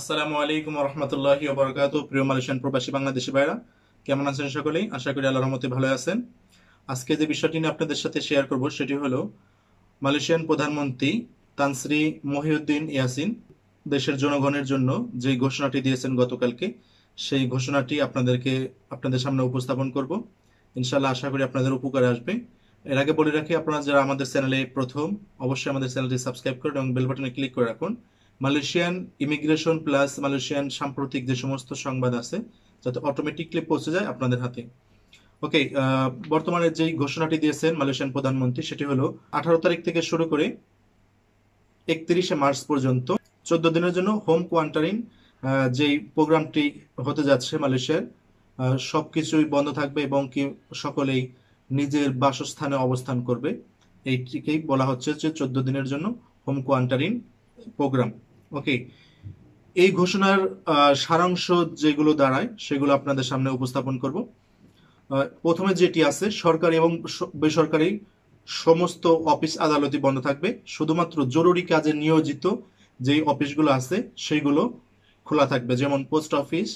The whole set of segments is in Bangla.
আসসালামু আলাইকুম রহমতুল্লাহি বরকাত প্রিয় মালয়েশিয়ান প্রবাসী বাংলাদেশি ভাইরা কেমন আছেন সকলেই আশা করি আল্লাহর রহমতে ভালো আছেন আজকে যে বিষয়টি নিয়ে আপনাদের সাথে শেয়ার করব সেটি হলো মালয়েশিয়ান প্রধানমন্ত্রী তানশ্রী মহিউদ্দিন ইয়াসিন দেশের জনগণের জন্য যে ঘোষণাটি দিয়েছেন গতকালকে সেই ঘোষণাটি আপনাদেরকে আপনাদের সামনে উপস্থাপন করব ইনশাল্লাহ আশা করি আপনাদের উপকারে আসবে এর আগে বলে রাখি আপনারা যারা আমাদের চ্যানেলে প্রথম অবশ্যই আমাদের চ্যানেলটি সাবস্ক্রাইব করুন এবং বেল বাটনে ক্লিক করে রাখুন মালয়েশিয়ান ইমিগ্রেশন প্লাস মালয়েশিয়ান সাম্প্রতিক যে সমস্ত সংবাদ আছে যাতে অটোমেটিকলি পৌঁছে যায় আপনাদের হাতে ওকে বর্তমানে যে ঘোষণাটি দিয়েছেন মালয়েশিয়ান প্রধানমন্ত্রী সেটি হলো আঠারো তারিখ থেকে শুরু করে একত্রিশে মার্চ পর্যন্ত চোদ্দ দিনের জন্য হোম কোয়ান্টারিন যেই প্রোগ্রামটি হতে যাচ্ছে মালয়েশিয়ার সব কিছুই বন্ধ থাকবে এবং কি সকলেই নিজের বাসস্থানে অবস্থান করবে এইটিকেই বলা হচ্ছে যে চোদ্দ দিনের জন্য হোম কোয়ান্টারিন প্রোগ্রাম ওকে এই ঘোষণার সারাংশ যেগুলো দাঁড়ায় সেগুলো আপনাদের সামনে উপস্থাপন করব প্রথমে যেটি আছে সরকারি এবং বেসরকারি সমস্ত অফিস আদালতই বন্ধ থাকবে শুধুমাত্র জরুরি কাজে নিয়োজিত যেই অফিসগুলো আছে সেইগুলো খোলা থাকবে যেমন পোস্ট অফিস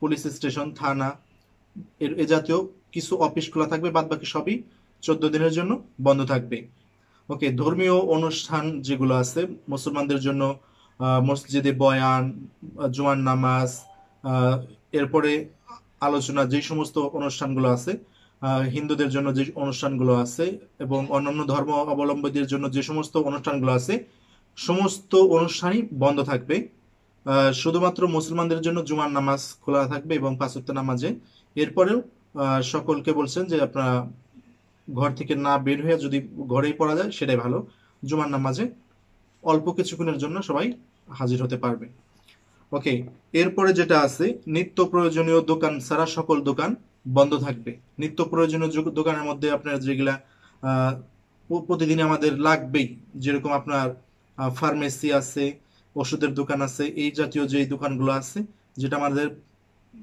পুলিশ স্টেশন থানা এ জাতীয় কিছু অফিস খোলা থাকবে বাদ বাকি সবই চোদ্দ দিনের জন্য বন্ধ থাকবে ওকে ধর্মীয় অনুষ্ঠান যেগুলো আছে মুসলমানদের জন্য মসজিদে বয়ান জুয়ান নামাজ এরপরে আলোচনা যে সমস্ত অনুষ্ঠানগুলো আছে হিন্দুদের জন্য যে অনুষ্ঠানগুলো আছে এবং অন্যান্য ধর্ম অবলম্বীদের জন্য যে সমস্ত অনুষ্ঠানগুলো আছে সমস্ত অনুষ্ঠানই বন্ধ থাকবে শুধুমাত্র মুসলমানদের জন্য জুমার নামাজ খোলা থাকবে এবং পাঁচত্ব নামাজে এরপরেও সকলকে বলছেন যে আপনারা ঘর থেকে না বের হয়ে যদি ঘরেই পড়া যায় সেটাই ভালো জুমার নামাজে অল্প কিছুক্ষণের জন্য সবাই হাজির হতে পারবে ওকে এরপরে যেটা আছে নিত্য প্রয়োজনীয় দোকান সারা সকল দোকান বন্ধ থাকবে নিত্য প্রয়োজনীয় দোকানের মধ্যে আপনার যেগুলা প্রতিদিন আমাদের লাগবেই যেরকম আপনার ফার্মেসি আছে ওষুধের দোকান আছে এই জাতীয় যেই দোকানগুলো আছে যেটা আমাদের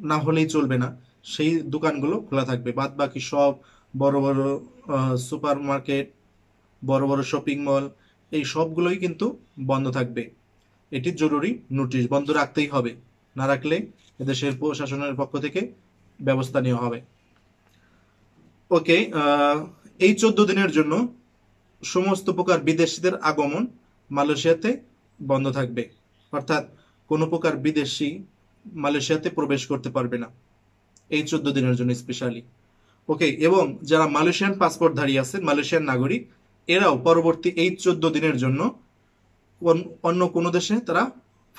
না হলেই চলবে না সেই দোকানগুলো খোলা থাকবে বাদ বাকি সব বড় বড় সুপার মার্কেট বড় বড় শপিং মল এই সবগুলোই কিন্তু বন্ধ থাকবে এটি জরুরি নোটিশ বন্ধ রাখতেই হবে না রাখলে এদেশের প্রশাসনের পক্ষ থেকে ব্যবস্থা নেওয়া হবে ওকে এই চোদ্দ দিনের জন্য সমস্ত প্রকার বিদেশিদের আগমন মালয়েশিয়াতে বন্ধ থাকবে অর্থাৎ কোনো প্রকার বিদেশি মালয়েশিয়াতে প্রবেশ করতে পারবে না এই চোদ্দ দিনের জন্য স্পেশালি ওকে এবং যারা মালয়েশিয়ান পাসপোর্টধারী আছেন মালয়েশিয়ান নাগরিক এরাও পরবর্তী এই চোদ্দ দিনের জন্য অন্য কোনো দেশে তারা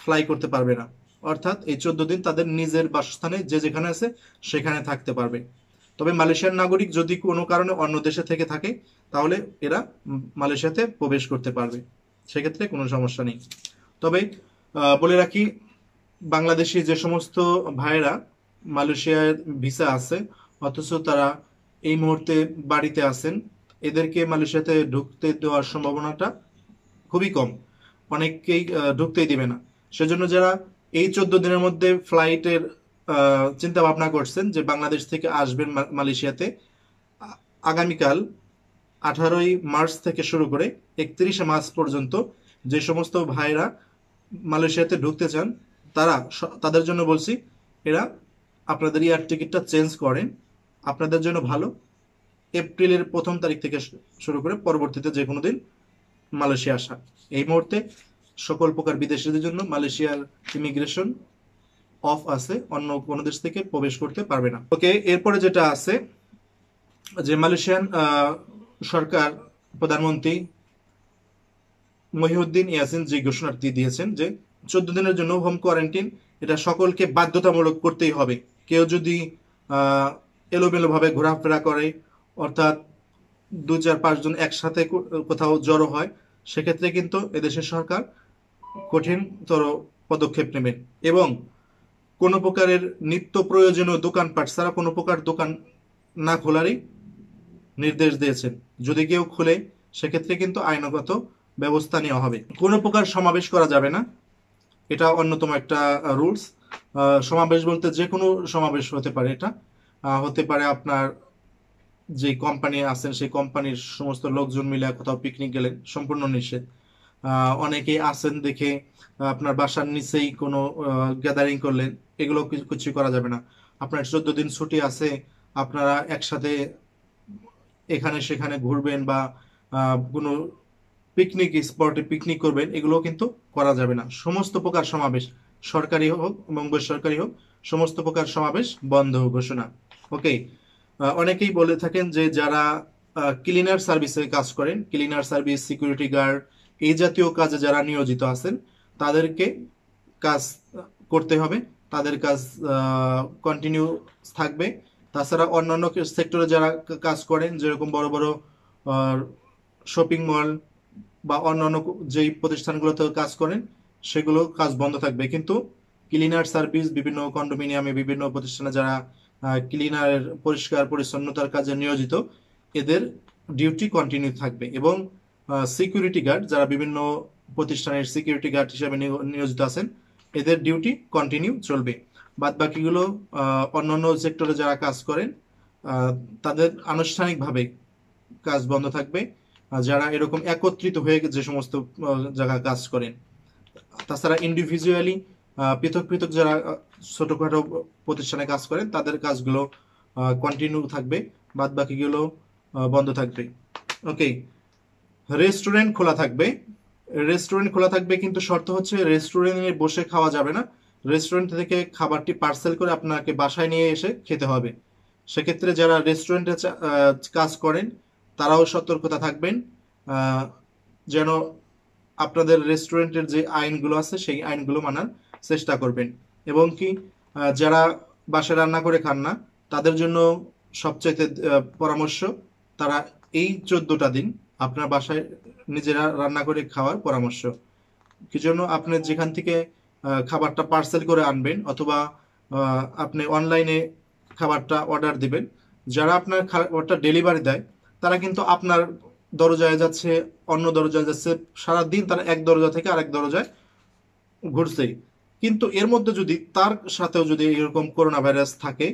ফ্লাই করতে পারবে না অর্থাৎ এই চোদ্দ দিন তাদের নিজের বাসস্থানে যে যেখানে আছে সেখানে থাকতে পারবে তবে মালয়েশিয়ার নাগরিক যদি কোনো কারণে অন্য দেশে থেকে থাকে তাহলে এরা মালয়েশিয়াতে প্রবেশ করতে পারবে সেক্ষেত্রে কোনো সমস্যা নেই তবে বলে রাখি বাংলাদেশি যে সমস্ত ভাইয়েরা মালয়েশিয়ার ভিসা আছে অথচ তারা এই মুহূর্তে বাড়িতে আছেন এদেরকে মালয়েশিয়াতে ঢুকতে দেওয়ার সম্ভাবনাটা খুবই কম অনেককেই ঢুকতেই দিবে না সেজন্য যারা এই চোদ্দ দিনের মধ্যে ফ্লাইটের চিন্তা ভাবনা করছেন যে বাংলাদেশ থেকে আসবেন মালয়েশিয়াতে আগামীকাল আঠারোই মার্চ থেকে শুরু করে একত্রিশে মার্চ পর্যন্ত যে সমস্ত ভাইরা মালয়েশিয়াতে ঢুকতে চান তারা তাদের জন্য বলছি এরা আপনাদের এয়ার টিকিটটা চেঞ্জ করেন আপনাদের জন্য ভালো এপ্রিলের প্রথম তারিখ থেকে শুরু করে পরবর্তীতে যে কোনো দিন মালয়েশিয়া আসা এই মুহূর্তে সকল প্রকার বিদেশিদের জন্য মালয়েশিয়ার ইমিগ্রেশন অফ আছে অন্য কোনো দেশ থেকে প্রবেশ করতে পারবে না ওকে এরপরে যেটা আছে যে মালয়েশিয়ান সরকার প্রধানমন্ত্রী মহিউদ্দিন ইয়াসিন যে ঘোষণাটি দিয়েছেন যে চোদ্দ দিনের জন্য হোম কোয়ারেন্টিন এটা সকলকে বাধ্যতামূলক করতেই হবে কেউ যদি এলোমেলোভাবে ঘোরাফেরা করে অর্থাৎ দু চার পাঁচজন একসাথে কোথাও জড়ো হয় সেক্ষেত্রে কিন্তু এদেশের সরকার কঠিনতর পদক্ষেপ নেবেন এবং কোনো প্রকারের নিত্য প্রয়োজনীয় দোকানপাট ছাড়া কোনো প্রকার দোকান না খোলারই নির্দেশ দিয়েছেন যদি কেউ খুলে সেক্ষেত্রে কিন্তু আইনগত ব্যবস্থা নেওয়া হবে কোনো প্রকার সমাবেশ করা যাবে না এটা অন্যতম একটা রুলস সমাবেশ বলতে যে কোনো সমাবেশ হতে পারে এটা হতে পারে আপনার যে কোম্পানি আছেন সেই কোম্পানির সমস্ত লোকজন মিলে কোথাও পিকনিক গেলেন সম্পূর্ণ নিষেধ অনেকেই আছেন দেখে আপনার বাসার নিচেই কোনো গ্যাদারিং করলেন এগুলো কিছু করা যাবে না আপনার চোদ্দ দিন ছুটি আছে আপনারা একসাথে এখানে সেখানে ঘুরবেন বা কোনো পিকনিক স্পটে পিকনিক করবেন এগুলো কিন্তু করা যাবে না সমস্ত প্রকার সমাবেশ সরকারি হোক এবং বেসরকারি হোক সমস্ত প্রকার সমাবেশ বন্ধ ঘোষণা ওকে অনেকেই বলে থাকেন যে যারা ক্লিনার সার্ভিসে কাজ করেন ক্লিনার সার্ভিস সিকিউরিটি গার্ড এই জাতীয় কাজে যারা নিয়োজিত আছেন তাদেরকে কাজ করতে হবে তাদের কাজ কন্টিনিউ থাকবে তাছাড়া অন্যান্য সেক্টরে যারা কাজ করেন যেরকম বড় বড় শপিং মল বা অন্যান্য যেই প্রতিষ্ঠানগুলোতে কাজ করেন সেগুলো কাজ বন্ধ থাকবে কিন্তু ক্লিনার সার্ভিস বিভিন্ন কন্ডোমিনিয়ামে বিভিন্ন প্রতিষ্ঠানে যারা ক্লিনারের পরিষ্কার পরিচ্ছন্নতার কাজে নিয়োজিত এদের ডিউটি কন্টিনিউ থাকবে এবং সিকিউরিটি গার্ড যারা বিভিন্ন প্রতিষ্ঠানের সিকিউরিটি গার্ড হিসেবে নিয়োজিত আছেন এদের ডিউটি কন্টিনিউ চলবে বাদ বাকিগুলো অন্যান্য সেক্টরে যারা কাজ করেন তাদের আনুষ্ঠানিকভাবে কাজ বন্ধ থাকবে যারা এরকম একত্রিত হয়ে যে সমস্ত জায়গা কাজ করেন তাছাড়া ইন্ডিভিজুয়ালি পৃথক পৃথক যারা ছোটখাটো প্রতিষ্ঠানে কাজ করেন তাদের কাজগুলো কন্টিনিউ থাকবে বাদ বাকিগুলো বন্ধ থাকবে ওকে রেস্টুরেন্ট খোলা থাকবে রেস্টুরেন্ট খোলা থাকবে কিন্তু শর্ত হচ্ছে রেস্টুরেন্টে বসে খাওয়া যাবে না রেস্টুরেন্ট থেকে খাবারটি পার্সেল করে আপনাকে বাসায় নিয়ে এসে খেতে হবে সেক্ষেত্রে যারা রেস্টুরেন্টে কাজ করেন তারাও সতর্কতা থাকবেন যেন আপনাদের রেস্টুরেন্টের যে আইনগুলো আছে সেই আইনগুলো মানার চেষ্টা করবেন এবং কি যারা বাসায় রান্না করে খান না তাদের জন্য সবচাইতে পরামর্শ তারা এই চোদ্দটা দিন আপনার বাসায় নিজেরা রান্না করে খাওয়ার পরামর্শ কি জন্য আপনি যেখান থেকে খাবারটা পার্সেল করে আনবেন অথবা আপনি অনলাইনে খাবারটা অর্ডার দিবেন যারা আপনার খাবারটা ডেলিভারি দেয় তারা কিন্তু আপনার দরজায় যাচ্ছে অন্য দরজায় যাচ্ছে সারাদিন তারা এক দরজা থেকে আরেক দরজায় ঘুরছেই কিন্তু এর মধ্যে যদি তার সাথেও যদি এরকম করোনা ভাইরাস থাকে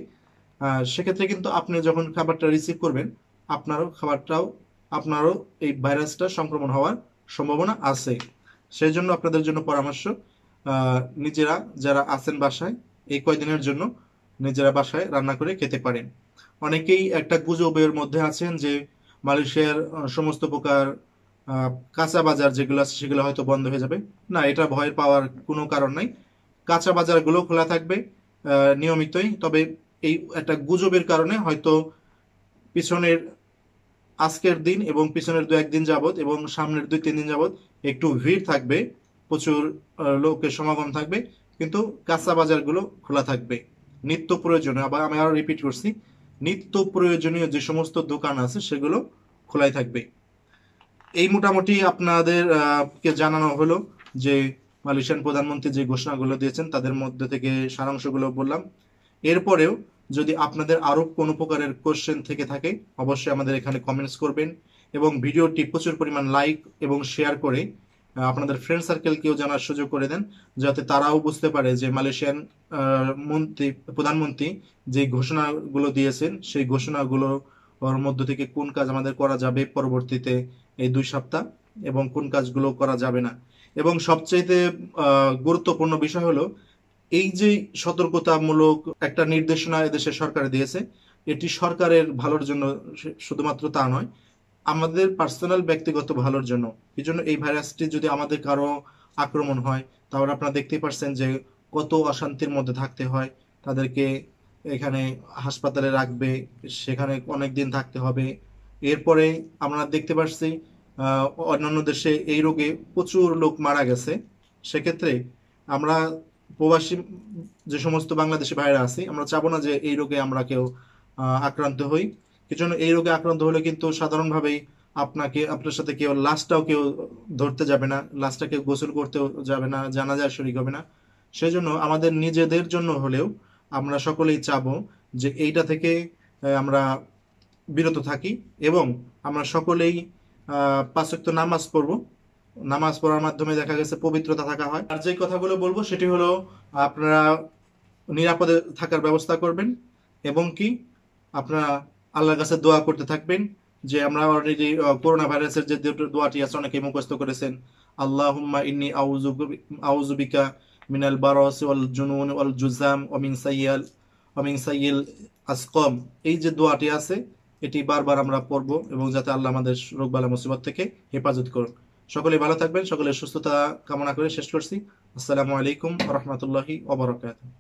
সেক্ষেত্রে কিন্তু আপনি যখন খাবারটা রিসিভ করবেন আপনারও খাবারটাও আপনারও এই ভাইরাসটা সংক্রমণ হওয়ার সম্ভাবনা আছে সেই জন্য আপনাদের জন্য পরামর্শ নিজেরা যারা আছেন বাসায় এই কয়দিনের জন্য নিজেরা বাসায় রান্না করে খেতে পারেন অনেকেই একটা গুজবের মধ্যে আছেন যে মালয়েশিয়ার সমস্ত প্রকার কাঁচা বাজার যেগুলো আছে সেগুলো হয়তো বন্ধ হয়ে যাবে না এটা ভয় পাওয়ার কোনো কারণ নাই কাঁচা বাজারগুলো খোলা থাকবে নিয়মিতই তবে এই একটা গুজবের কারণে হয়তো পিছনের আজকের দিন এবং পিছনের দু একদিন যাবৎ এবং সামনের দুই তিন দিন যাবৎ একটু ভিড় থাকবে প্রচুর লোকের সমাগম থাকবে কিন্তু কাঁচা বাজারগুলো খোলা থাকবে নিত্য প্রয়োজনীয় আবার আমি আরও রিপিট করছি নিত্য প্রয়োজনীয় যে সমস্ত দোকান আছে সেগুলো খোলাই থাকবে এই মোটামুটি আপনাদেরকে জানানো হলো যে মালয়েশিয়ান প্রধানমন্ত্রী যে ঘোষণাগুলো দিয়েছেন তাদের মধ্যে থেকে সারাংশগুলো বললাম এরপরেও যদি আপনাদের আরও কোনো প্রকারের কোশ্চেন থেকে থাকে অবশ্যই আমাদের এখানে কমেন্টস করবেন এবং ভিডিওটি প্রচুর পরিমাণ লাইক এবং শেয়ার করে আপনাদের ফ্রেন্ড সার্কেলকেও জানার সুযোগ করে দেন যাতে তারাও বুঝতে পারে যে মালয়েশিয়ান মন্ত্রী প্রধানমন্ত্রী যে ঘোষণাগুলো দিয়েছেন সেই ঘোষণাগুলো ওর মধ্য থেকে কোন কাজ আমাদের করা যাবে পরবর্তীতে এই দুই সপ্তাহ এবং কোন কাজগুলো করা যাবে না এবং সবচাইতে গুরুত্বপূর্ণ বিষয় হলো এই যে সতর্কতামূলক একটা নির্দেশনা এদেশের সরকার দিয়েছে এটি সরকারের ভালোর জন্য শুধুমাত্র তা নয় আমাদের পার্সোনাল ব্যক্তিগত ভালোর জন্য এই জন্য এই ভাইরাসটি যদি আমাদের কারো আক্রমণ হয় তাহলে আপনারা দেখতেই পারছেন যে কত অশান্তির মধ্যে থাকতে হয় তাদেরকে এখানে হাসপাতালে রাখবে সেখানে অনেক দিন থাকতে হবে এরপরে আমরা দেখতে পাচ্ছি অন্যান্য দেশে এই রোগে প্রচুর লোক মারা গেছে সেক্ষেত্রে আমরা প্রবাসী যে সমস্ত বাংলাদেশি ভাইরা আছি আমরা চাবো না যে এই রোগে আমরা কেউ আক্রান্ত হই জন্য এই রোগে আক্রান্ত হলে কিন্তু সাধারণভাবেই আপনাকে আপনার সাথে কেউ লাশটাও কেউ ধরতে যাবে না লাশটা কেউ গোসল করতেও যাবে না জানাজার শরিক হবে না সেই জন্য আমাদের নিজেদের জন্য হলেও আমরা সকলেই চাবো যে এইটা থেকে আমরা বিরত থাকি এবং আমরা সকলেই পাঁচক্ত নামাজ পড়বো নামাজ পড়ার মাধ্যমে দেখা গেছে পবিত্রতা থাকা হয় আর যে কথাগুলো বলবো সেটি হলো আপনারা নিরাপদে থাকার ব্যবস্থা করবেন এবং কি আপনারা আল্লাহর কাছে দোয়া করতে থাকবেন যে আমরা অলরেডি করোনা ভাইরাসের যে দোয়াটি আছে অনেকে মুখস্থ করেছেন আল্লাহ হুম্মা ইন্নি আউজুবিকা মিনাল বারস ওয়াল জুনুন ওয়াল জুজাম অমিন সাইয়াল অমিন সাইয়াল আসকম এই যে দোয়াটি আছে এটি বারবার আমরা পড়ব এবং যাতে আল্লাহ আমাদের রোগ বালা মুসিবত থেকে হেফাজত করুন সকলে ভালো থাকবেন সকলের সুস্থতা কামনা করে শেষ করছি আসসালামু আলাইকুম রহমতুল্লাহি ওবরাকাতুহ